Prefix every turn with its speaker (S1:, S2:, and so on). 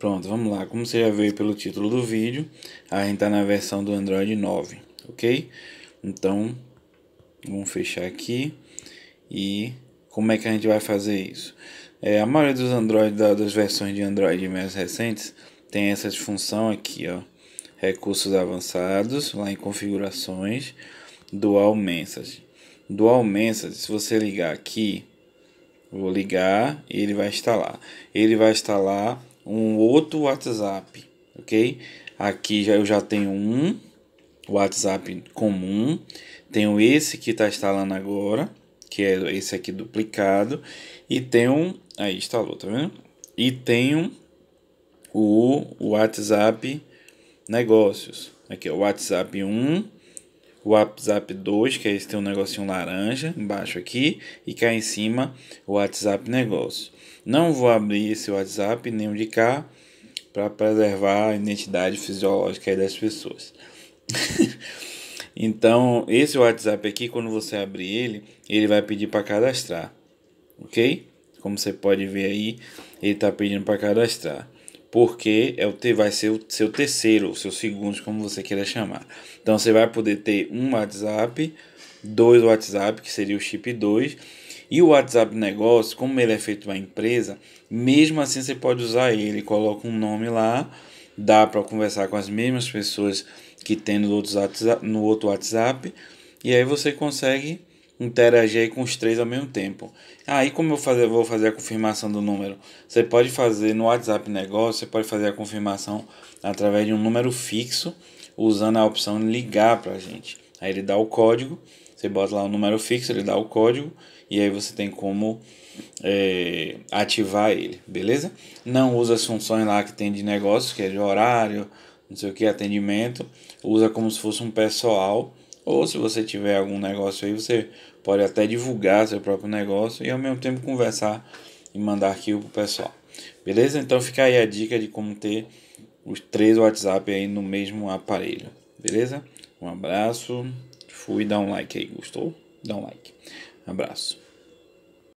S1: Pronto, vamos lá. Como você já veio pelo título do vídeo, a gente está na versão do Android 9, ok? Então, vamos fechar aqui. E como é que a gente vai fazer isso? É, a maioria dos Android, das versões de Android mais recentes, tem essa função aqui, ó. Recursos avançados, lá em configurações, Dual Message. Dual Message, se você ligar aqui, vou ligar, e ele vai instalar. Ele vai instalar um outro WhatsApp, ok? Aqui já, eu já tenho um WhatsApp comum, tenho esse que está instalando agora, que é esse aqui duplicado, e tenho. Aí instalou, tá vendo? E tenho o WhatsApp Negócios. Aqui, o WhatsApp 1 o WhatsApp 2, que é esse tem um negocinho laranja embaixo aqui, e cá em cima o WhatsApp Negócio. Não vou abrir esse WhatsApp nenhum de cá para preservar a identidade fisiológica das pessoas. então, esse WhatsApp aqui, quando você abrir ele, ele vai pedir para cadastrar, ok? Como você pode ver aí, ele está pedindo para cadastrar porque é o te, vai ser o seu terceiro, o seu segundo, como você queira chamar. Então você vai poder ter um WhatsApp, dois WhatsApp, que seria o chip 2, e o WhatsApp negócio, como ele é feito uma empresa, mesmo assim você pode usar ele, coloca um nome lá, dá para conversar com as mesmas pessoas que tem no outro WhatsApp, no outro WhatsApp e aí você consegue interagir com os três ao mesmo tempo. Aí como eu fazer, vou fazer a confirmação do número? Você pode fazer no WhatsApp negócio, você pode fazer a confirmação através de um número fixo, usando a opção ligar para a gente. Aí ele dá o código, você bota lá o número fixo, ele dá o código, e aí você tem como é, ativar ele, beleza? Não usa as funções lá que tem de negócio, que é de horário, não sei o que, atendimento. Usa como se fosse um pessoal ou se você tiver algum negócio aí, você pode até divulgar seu próprio negócio e ao mesmo tempo conversar e mandar arquivo pro pessoal. Beleza? Então fica aí a dica de como ter os três WhatsApp aí no mesmo aparelho. Beleza? Um abraço. Fui, dá um like aí. Gostou? Dá um like. Abraço.